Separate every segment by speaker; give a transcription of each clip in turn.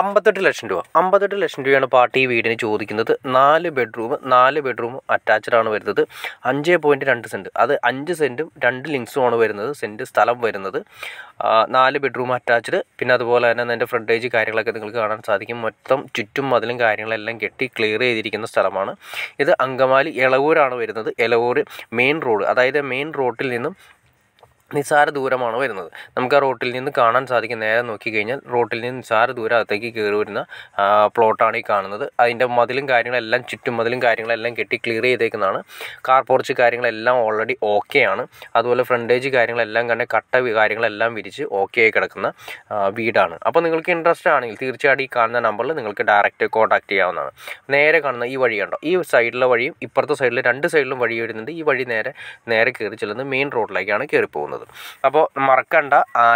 Speaker 1: അമ്പത്തെട്ട് ലക്ഷം രൂപ അമ്പത്തെട്ട് ലക്ഷം രൂപയാണ് പാർട്ടി വീടിന് ചോദിക്കുന്നത് നാല് ബെഡ്റൂം നാല് ബെഡ്റൂം ആണ് വരുന്നത് അഞ്ച് പോയിൻറ്റ് രണ്ട് സെൻറ്റ് അത് അഞ്ച് സെൻറ്റും രണ്ട് ആണ് വരുന്നത് സെൻറ്റ് സ്ഥലം വരുന്നത് നാല് ബെഡ്റൂം അറ്റാച്ച്ഡ് പിന്നെ അതുപോലെ തന്നെ അതിൻ്റെ ഫ്രണ്ടേജ് കാര്യങ്ങളൊക്കെ നിങ്ങൾക്ക് കാണാൻ സാധിക്കും മൊത്തം ചുറ്റും മതിലും കാര്യങ്ങളെല്ലാം കെട്ടി ക്ലിയർ ചെയ്തിരിക്കുന്ന സ്ഥലമാണ് ഇത് അങ്കമാലി ഇളവൂരാണ് വരുന്നത് ഇളവൂർ മെയിൻ റോഡ് അതായത് മെയിൻ റോഡിൽ നിന്നും നിസ്സാര ദൂരമാണ് വരുന്നത് നമുക്ക് ആ റോട്ടിൽ നിന്ന് കാണാൻ സാധിക്കും നേരെ നോക്കിക്കഴിഞ്ഞാൽ റോട്ടിൽ നിന്ന് നിസ്സാര ദൂരം അകത്തേക്ക് കയറി വരുന്ന പ്ലോട്ടാണ് ഈ കാണുന്നത് അതിൻ്റെ മതിലും കാര്യങ്ങളെല്ലാം ചുറ്റും മതിലും കാര്യങ്ങളെല്ലാം കെട്ടി ക്ലിയർ ചെയ്തേക്കുന്നതാണ് കാർ പോർച്ച് കാര്യങ്ങളെല്ലാം ഓൾറെഡി ആണ് അതുപോലെ ഫ്രണ്ടേജ് കാര്യങ്ങളെല്ലാം കണ്ട് കട്ട കാര്യങ്ങളെല്ലാം വിരിച്ച് ഓക്കെ ആയി കിടക്കുന്ന വീടാണ് അപ്പോൾ നിങ്ങൾക്ക് ഇൻട്രസ്റ്റ് ആണെങ്കിൽ തീർച്ചയായിട്ടും ഈ കാണുന്ന നമ്പറിൽ നിങ്ങൾക്ക് ഡയറക്റ്റ് കോൺടാക്ട് ചെയ്യാവുന്നതാണ് നേരെ കാണുന്ന ഈ വഴി കണ്ടോ ഈ സൈഡിലെ വഴിയും ഇപ്പുറത്തെ സൈഡിലെ രണ്ട് സൈഡിലും വഴി വരുന്നുണ്ട് ഈ വഴി നേരെ നേരെ കയറി ചെല്ലുന്നത് മെയിൻ റോഡിലേക്കാണ് കയറി പോകുന്നത് വരുന്നത് അപ്പോൾ മറക്കണ്ട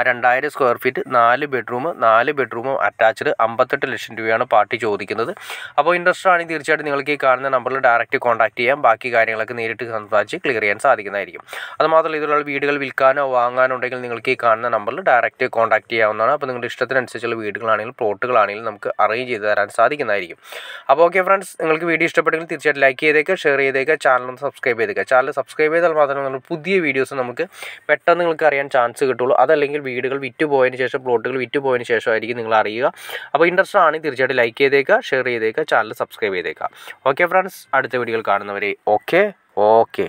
Speaker 1: രണ്ടായിരം സ്ക്വയർ ഫീറ്റ് നാല് ബെഡ്റൂം നാല് ബെഡ്റൂമും അറ്റാച്ച്ഡ് അമ്പത്തെട്ട് ലക്ഷം രൂപയാണ് പാർട്ടി ചോദിക്കുന്നത് അപ്പോൾ ഇൻട്രസ്റ്റ് ആണെങ്കിൽ തീർച്ചയായിട്ടും നിങ്ങൾക്ക് ഈ കാണുന്ന നമ്പറിൽ ഡയറക്റ്റ് കോൺടാക്ട് ചെയ്യാം ബാക്കി കാര്യങ്ങളൊക്കെ നേരിട്ട് സംസാരിച്ച് ക്ലിയർ ചെയ്യാൻ സാധിക്കുന്നതായിരിക്കും അതുമാത്രമല്ല ഇതിലുള്ള വീടുകൾ വിൽക്കാനോ വാങ്ങാനോ ഉണ്ടെങ്കിൽ നിങ്ങൾക്ക് ഈ കാണുന്ന നമ്പറിൽ ഡയറക്റ്റ് കോൺടാക്ട് ചെയ്യാവുന്നതാണ് അപ്പോൾ നിങ്ങളുടെ ഇഷ്ടത്തിനനുസരിച്ചുള്ള വീടുകളാണെങ്കിലും പ്ലോട്ടുകളാണെങ്കിലും നമുക്ക് അറേഞ്ച് ചെയ്ത് തരാൻ സാധിക്കുന്നതായിരിക്കും അപ്പോൾ ഓക്കെ ഫ്രണ്ട്സ് നിങ്ങൾക്ക് വീഡിയോ ഇഷ്ടപ്പെട്ടെങ്കിൽ തീർച്ചയായിട്ടും ലൈക്ക് ചെയ്തേക്കുക ഷെയർ ചെയ്തേക്കുക ചാനൽ സബ്സ്ക്രൈബ് ചെയ്തേക്കുക ചാനൽ സബ്സ്ക്രൈബ് ചെയ്താൽ മാത്രമേ നമ്മൾ പുതിയ വീഡിയോസ് നമുക്ക് പെട്ടെന്ന് അപ്പം നിങ്ങൾക്ക് അറിയാൻ ചാൻസ് കിട്ടുള്ളൂ അതല്ലെങ്കിൽ വീടുകൾ വിറ്റുപോയതിന് ശേഷം പ്ലോട്ടുകൾ വിറ്റുപോയതിന് ശേഷമായിരിക്കും നിങ്ങൾ അറിയുക അപ്പോൾ ഇൻട്രസ്റ്റ് ആണെങ്കിൽ തീർച്ചയായിട്ടും ലൈക്ക് ചെയ്തേക്കുക ഷെയർ ചെയ്തേക്കുക ചാനൽ സബ്സ്ക്രൈബ് ചെയ്തേക്കുക ഓക്കെ ഫ്രണ്ട്സ് അടുത്ത വീഡിയോയിൽ കാണുന്നവരെ
Speaker 2: ഓക്കെ ഓക്കെ